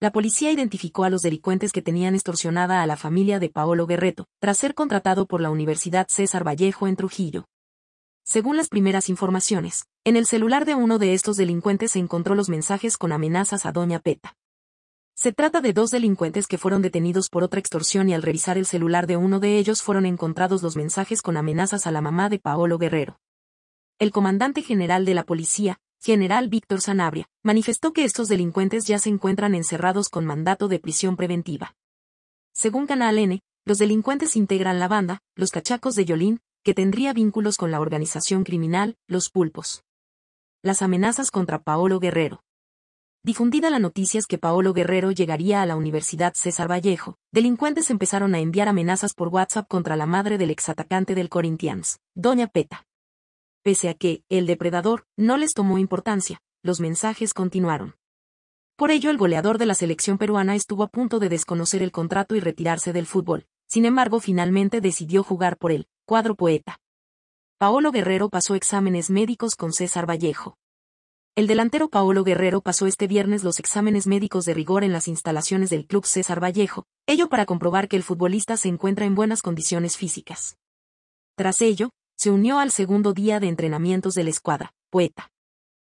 La policía identificó a los delincuentes que tenían extorsionada a la familia de Paolo Guerrero, tras ser contratado por la Universidad César Vallejo en Trujillo. Según las primeras informaciones, en el celular de uno de estos delincuentes se encontró los mensajes con amenazas a Doña Peta. Se trata de dos delincuentes que fueron detenidos por otra extorsión y al revisar el celular de uno de ellos fueron encontrados los mensajes con amenazas a la mamá de Paolo Guerrero. El comandante general de la policía, general Víctor Sanabria, manifestó que estos delincuentes ya se encuentran encerrados con mandato de prisión preventiva. Según Canal N, los delincuentes integran la banda, los cachacos de Yolín, que tendría vínculos con la organización criminal, los pulpos. Las amenazas contra Paolo Guerrero. Difundida la noticia es que Paolo Guerrero llegaría a la Universidad César Vallejo, delincuentes empezaron a enviar amenazas por WhatsApp contra la madre del exatacante del Corinthians, Doña Peta. Pese a que, el depredador, no les tomó importancia, los mensajes continuaron. Por ello el goleador de la selección peruana estuvo a punto de desconocer el contrato y retirarse del fútbol, sin embargo finalmente decidió jugar por el cuadro poeta. Paolo Guerrero pasó exámenes médicos con César Vallejo. El delantero Paolo Guerrero pasó este viernes los exámenes médicos de rigor en las instalaciones del club César Vallejo, ello para comprobar que el futbolista se encuentra en buenas condiciones físicas. Tras ello, se unió al segundo día de entrenamientos de la escuadra, poeta.